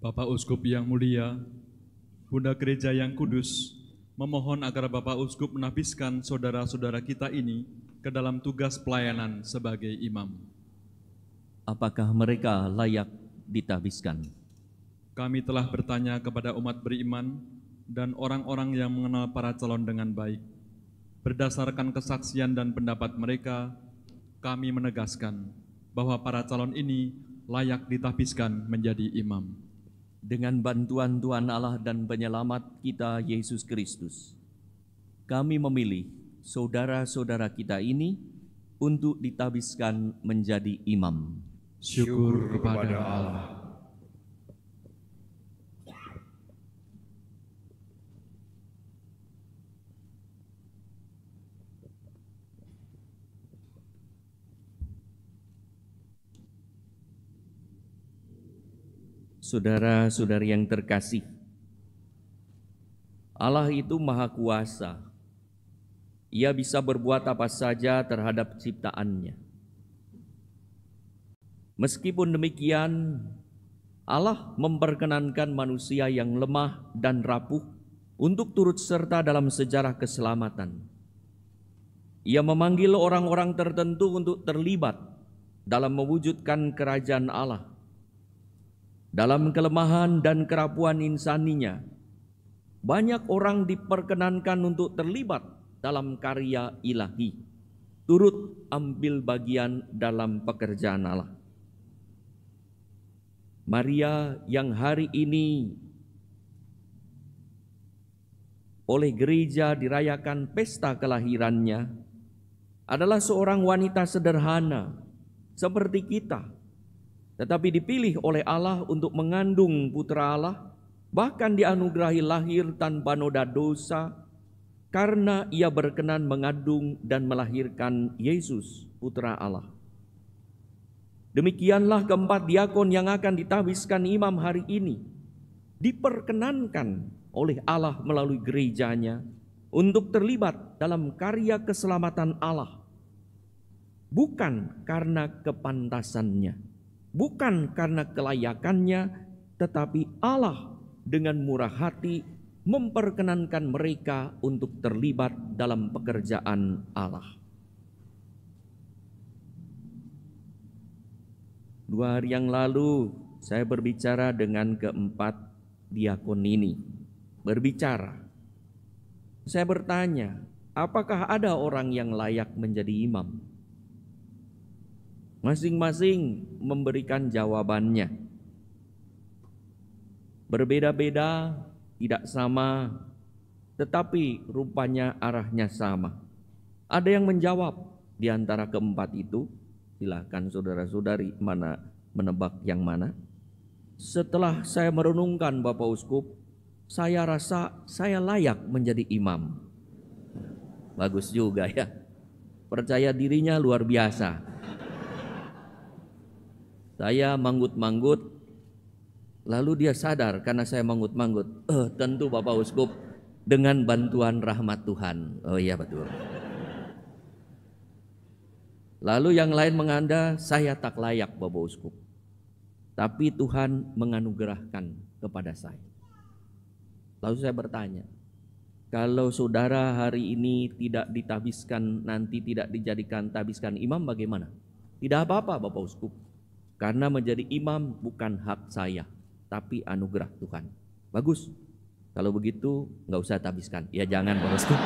Bapak Uskup yang mulia, Bunda Gereja yang kudus, memohon agar Bapak Uskup menapiskan saudara-saudara kita ini ke dalam tugas pelayanan sebagai imam. Apakah mereka layak ditabiskan? Kami telah bertanya kepada umat beriman dan orang-orang yang mengenal para calon dengan baik. Berdasarkan kesaksian dan pendapat mereka, kami menegaskan bahwa para calon ini layak ditabiskan menjadi imam dengan bantuan Tuhan Allah dan penyelamat kita Yesus Kristus. Kami memilih saudara-saudara kita ini untuk ditabiskan menjadi imam. Syukur kepada Allah. Saudara-saudari yang terkasih, Allah itu maha kuasa. Ia bisa berbuat apa saja terhadap ciptaannya. Meskipun demikian, Allah memperkenankan manusia yang lemah dan rapuh untuk turut serta dalam sejarah keselamatan. Ia memanggil orang-orang tertentu untuk terlibat dalam mewujudkan kerajaan Allah dalam kelemahan dan kerapuan insaninya, banyak orang diperkenankan untuk terlibat dalam karya ilahi, turut ambil bagian dalam pekerjaan Allah. Maria yang hari ini oleh gereja dirayakan pesta kelahirannya adalah seorang wanita sederhana seperti kita tetapi dipilih oleh Allah untuk mengandung putra Allah, bahkan dianugerahi lahir tanpa noda dosa, karena ia berkenan mengandung dan melahirkan Yesus, putra Allah. Demikianlah keempat diakon yang akan ditahwiskan imam hari ini, diperkenankan oleh Allah melalui gerejanya untuk terlibat dalam karya keselamatan Allah, bukan karena kepantasannya bukan karena kelayakannya, tetapi Allah dengan murah hati memperkenankan mereka untuk terlibat dalam pekerjaan Allah. Dua hari yang lalu saya berbicara dengan keempat diakon ini. Berbicara. Saya bertanya, apakah ada orang yang layak menjadi imam? Masing-masing memberikan jawabannya. Berbeda-beda, tidak sama, tetapi rupanya arahnya sama. Ada yang menjawab di antara keempat itu. Silahkan saudara-saudari mana menebak yang mana. Setelah saya merenungkan Bapak Uskup, saya rasa saya layak menjadi imam. Bagus juga ya. Percaya dirinya luar biasa. Saya manggut-manggut, lalu dia sadar karena saya manggut-manggut. Eh, tentu Bapak Uskup dengan bantuan rahmat Tuhan. Oh iya betul. Lalu yang lain menganda, saya tak layak Bapak Uskup. Tapi Tuhan menganugerahkan kepada saya. Lalu saya bertanya, kalau saudara hari ini tidak ditabiskan, nanti tidak dijadikan tabiskan imam bagaimana? Tidak apa-apa Bapak Uskup. Karena menjadi imam bukan hak saya, tapi anugerah Tuhan. Bagus. Kalau begitu nggak usah tabiskan. Ya jangan Pak Uskup.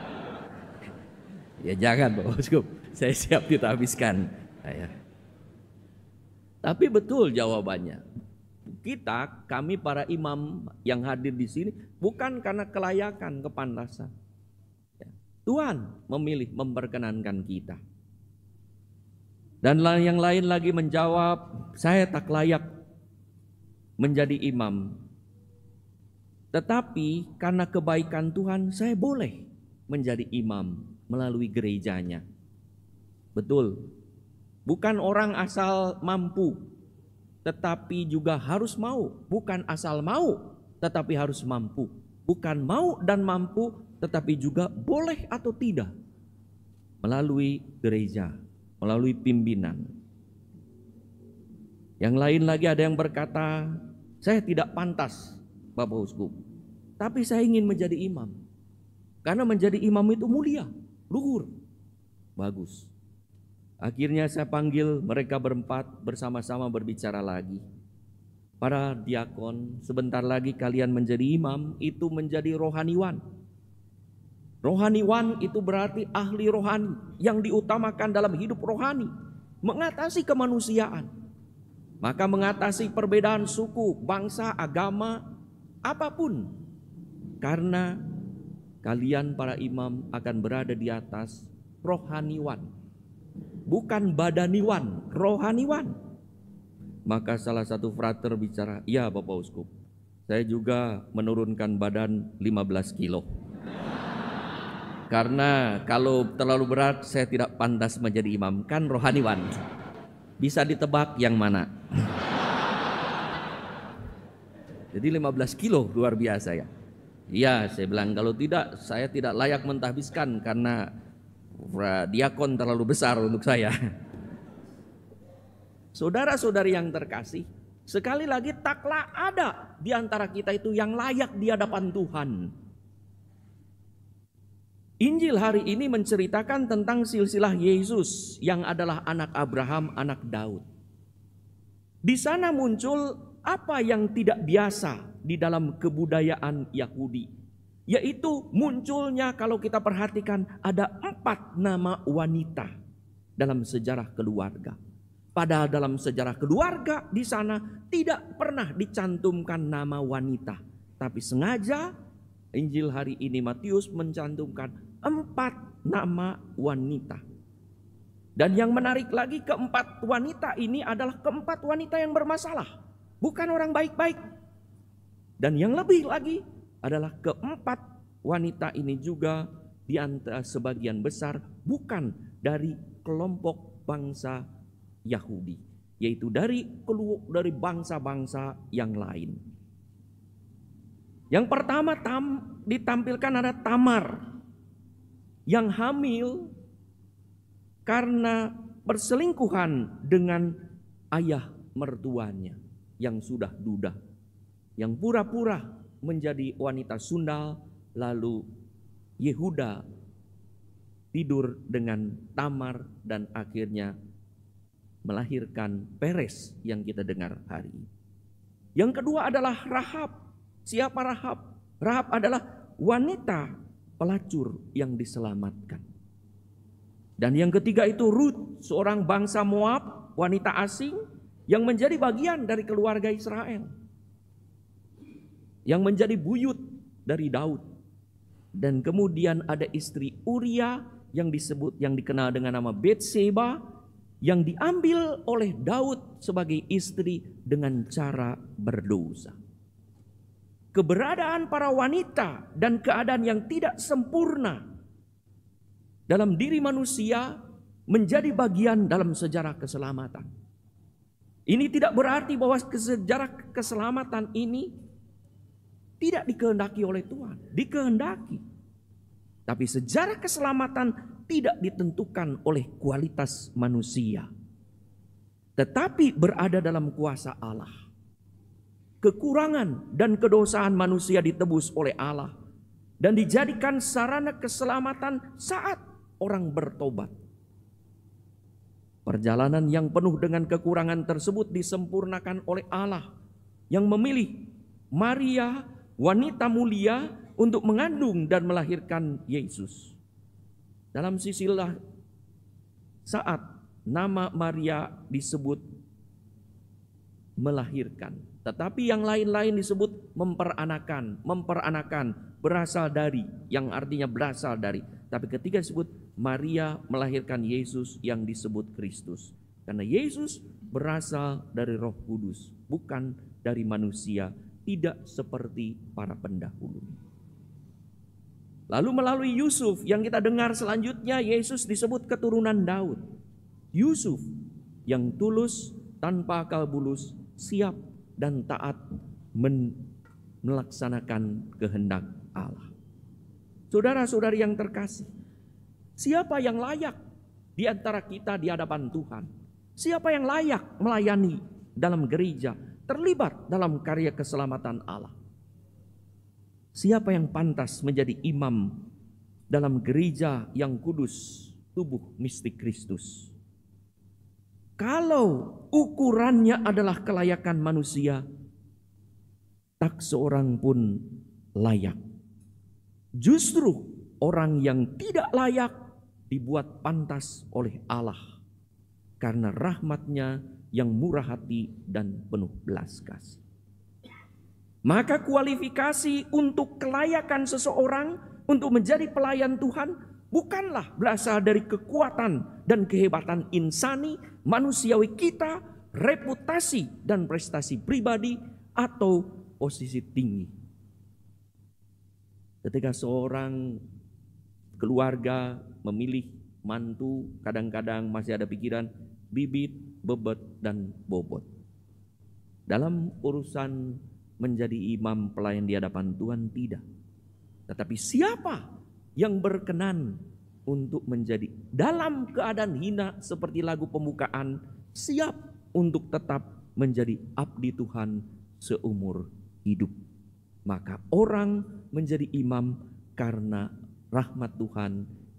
ya jangan Pak Uskup. Saya siap ditabiskan. Nah, ya. Tapi betul jawabannya. Kita, kami para imam yang hadir di sini bukan karena kelayakan, kepantasan. Ya. Tuhan memilih memperkenankan kita. Dan yang lain lagi menjawab, saya tak layak menjadi imam. Tetapi karena kebaikan Tuhan, saya boleh menjadi imam melalui gerejanya. Betul. Bukan orang asal mampu, tetapi juga harus mau. Bukan asal mau, tetapi harus mampu. Bukan mau dan mampu, tetapi juga boleh atau tidak melalui gereja melalui pimpinan. Yang lain lagi ada yang berkata, saya tidak pantas Bapak Uskup, tapi saya ingin menjadi imam. Karena menjadi imam itu mulia, luhur, bagus. Akhirnya saya panggil mereka berempat bersama-sama berbicara lagi. Para diakon, sebentar lagi kalian menjadi imam itu menjadi rohaniwan Rohaniwan itu berarti ahli rohani yang diutamakan dalam hidup rohani, mengatasi kemanusiaan. Maka mengatasi perbedaan suku, bangsa, agama, apapun. Karena kalian para imam akan berada di atas rohaniwan. Bukan badaniwan, rohaniwan. Maka salah satu frater bicara, ya Bapak Uskup, saya juga menurunkan badan 15 kilo karena kalau terlalu berat saya tidak pantas menjadi imam kan rohaniwan bisa ditebak yang mana jadi 15 kilo luar biasa ya iya saya bilang kalau tidak saya tidak layak mentahbiskan karena diakon terlalu besar untuk saya saudara-saudari yang terkasih sekali lagi taklah ada di antara kita itu yang layak di hadapan Tuhan Injil hari ini menceritakan tentang silsilah Yesus yang adalah anak Abraham, anak Daud. Di sana muncul apa yang tidak biasa di dalam kebudayaan Yahudi, yaitu munculnya kalau kita perhatikan ada empat nama wanita dalam sejarah keluarga. Padahal dalam sejarah keluarga di sana tidak pernah dicantumkan nama wanita, tapi sengaja Injil hari ini Matius mencantumkan empat nama wanita. Dan yang menarik lagi keempat wanita ini adalah keempat wanita yang bermasalah. Bukan orang baik-baik. Dan yang lebih lagi adalah keempat wanita ini juga di antara sebagian besar bukan dari kelompok bangsa Yahudi. Yaitu dari dari bangsa-bangsa yang lain. Yang pertama tam, ditampilkan ada Tamar yang hamil karena perselingkuhan dengan ayah mertuanya yang sudah duda, yang pura-pura menjadi wanita sundal, lalu Yehuda tidur dengan Tamar dan akhirnya melahirkan Peres yang kita dengar hari ini. Yang kedua adalah Rahab. Siapa Rahab? Rahab adalah wanita pelacur yang diselamatkan. Dan yang ketiga itu Ruth, seorang bangsa Moab, wanita asing yang menjadi bagian dari keluarga Israel. Yang menjadi buyut dari Daud. Dan kemudian ada istri Uria yang disebut yang dikenal dengan nama Betseba yang diambil oleh Daud sebagai istri dengan cara berdosa keberadaan para wanita dan keadaan yang tidak sempurna dalam diri manusia menjadi bagian dalam sejarah keselamatan. Ini tidak berarti bahwa sejarah keselamatan ini tidak dikehendaki oleh Tuhan, dikehendaki. Tapi sejarah keselamatan tidak ditentukan oleh kualitas manusia, tetapi berada dalam kuasa Allah kekurangan dan kedosaan manusia ditebus oleh Allah dan dijadikan sarana keselamatan saat orang bertobat. Perjalanan yang penuh dengan kekurangan tersebut disempurnakan oleh Allah yang memilih Maria, wanita mulia, untuk mengandung dan melahirkan Yesus. Dalam sisilah saat nama Maria disebut melahirkan. Tetapi yang lain-lain disebut memperanakan, memperanakan berasal dari yang artinya berasal dari. Tapi ketika disebut Maria melahirkan Yesus yang disebut Kristus. Karena Yesus berasal dari Roh Kudus, bukan dari manusia, tidak seperti para pendahulu. Lalu melalui Yusuf yang kita dengar selanjutnya Yesus disebut keturunan Daud. Yusuf yang tulus tanpa akal bulus siap dan taat melaksanakan kehendak Allah. Saudara-saudari yang terkasih, siapa yang layak di antara kita di hadapan Tuhan? Siapa yang layak melayani dalam gereja, terlibat dalam karya keselamatan Allah? Siapa yang pantas menjadi imam dalam gereja yang kudus, tubuh mistik Kristus? Kalau ukurannya adalah kelayakan manusia, tak seorang pun layak. Justru orang yang tidak layak dibuat pantas oleh Allah karena rahmatnya yang murah hati dan penuh belas kasih. Maka kualifikasi untuk kelayakan seseorang untuk menjadi pelayan Tuhan Bukanlah berasal dari kekuatan dan kehebatan insani, manusiawi kita, reputasi dan prestasi pribadi atau posisi tinggi. Ketika seorang keluarga memilih mantu, kadang-kadang masih ada pikiran bibit, bebet, dan bobot. Dalam urusan menjadi imam pelayan di hadapan Tuhan tidak. Tetapi siapa yang berkenan untuk menjadi dalam keadaan hina seperti lagu pembukaan siap untuk tetap menjadi abdi Tuhan seumur hidup. Maka orang menjadi imam karena rahmat Tuhan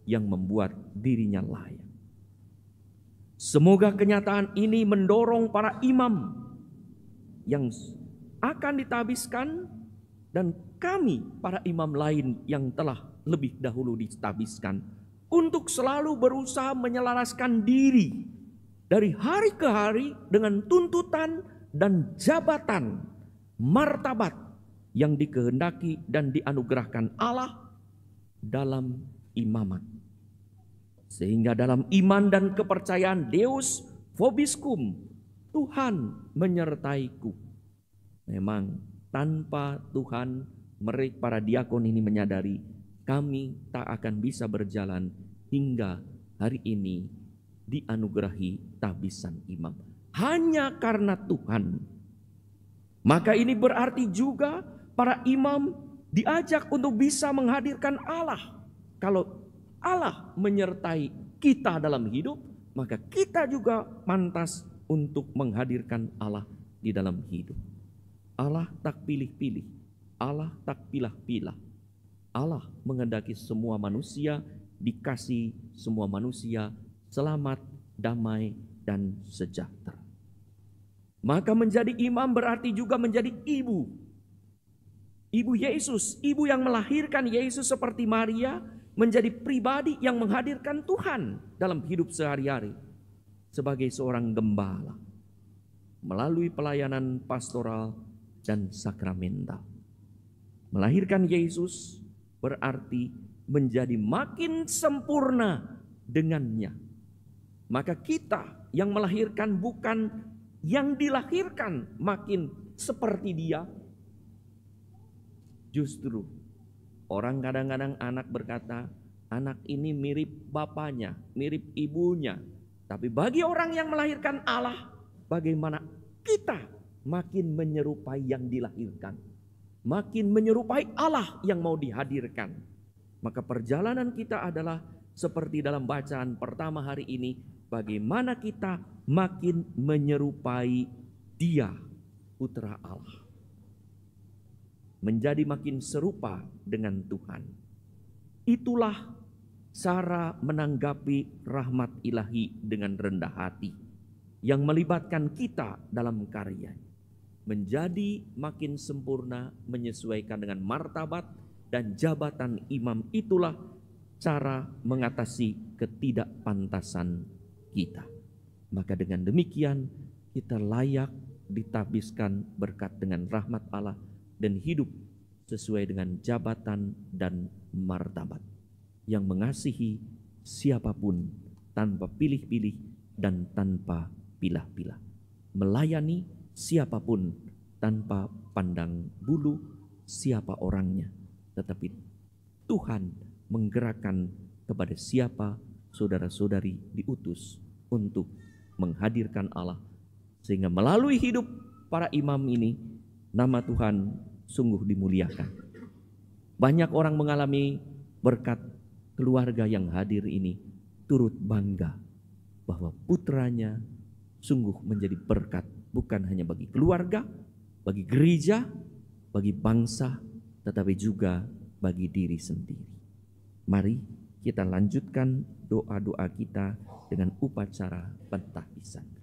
yang membuat dirinya layak. Semoga kenyataan ini mendorong para imam yang akan ditabiskan dan kami para imam lain yang telah lebih dahulu ditabiskan untuk selalu berusaha menyelaraskan diri dari hari ke hari dengan tuntutan dan jabatan martabat yang dikehendaki dan dianugerahkan Allah dalam imamat. Sehingga dalam iman dan kepercayaan Deus Fobiskum, Tuhan menyertaiku. Memang tanpa Tuhan mereka para diakon ini menyadari kami tak akan bisa berjalan hingga hari ini dianugerahi tabisan imam. Hanya karena Tuhan. Maka ini berarti juga para imam diajak untuk bisa menghadirkan Allah. Kalau Allah menyertai kita dalam hidup, maka kita juga pantas untuk menghadirkan Allah di dalam hidup. Allah tak pilih-pilih, Allah tak pilah-pilah. Allah mengendaki semua manusia dikasih semua manusia selamat, damai, dan sejahtera. Maka menjadi imam berarti juga menjadi ibu. Ibu Yesus, ibu yang melahirkan Yesus seperti Maria menjadi pribadi yang menghadirkan Tuhan dalam hidup sehari-hari sebagai seorang gembala melalui pelayanan pastoral dan sakramental. Melahirkan Yesus berarti menjadi makin sempurna dengannya. Maka kita yang melahirkan bukan yang dilahirkan makin seperti dia. Justru orang kadang-kadang anak berkata, anak ini mirip bapaknya, mirip ibunya. Tapi bagi orang yang melahirkan Allah, bagaimana kita makin menyerupai yang dilahirkan makin menyerupai Allah yang mau dihadirkan. Maka perjalanan kita adalah seperti dalam bacaan pertama hari ini, bagaimana kita makin menyerupai Dia, Putra Allah, menjadi makin serupa dengan Tuhan. Itulah cara menanggapi rahmat ilahi dengan rendah hati yang melibatkan kita dalam karyanya menjadi makin sempurna menyesuaikan dengan martabat dan jabatan imam itulah cara mengatasi ketidakpantasan kita. Maka dengan demikian kita layak ditabiskan berkat dengan rahmat Allah dan hidup sesuai dengan jabatan dan martabat yang mengasihi siapapun tanpa pilih-pilih dan tanpa pilah-pilah. Melayani siapapun tanpa pandang bulu siapa orangnya. Tetapi Tuhan menggerakkan kepada siapa saudara-saudari diutus untuk menghadirkan Allah. Sehingga melalui hidup para imam ini nama Tuhan sungguh dimuliakan. Banyak orang mengalami berkat keluarga yang hadir ini turut bangga bahwa putranya sungguh menjadi berkat bukan hanya bagi keluarga, bagi gereja, bagi bangsa, tetapi juga bagi diri sendiri. Mari kita lanjutkan doa-doa kita dengan upacara pentah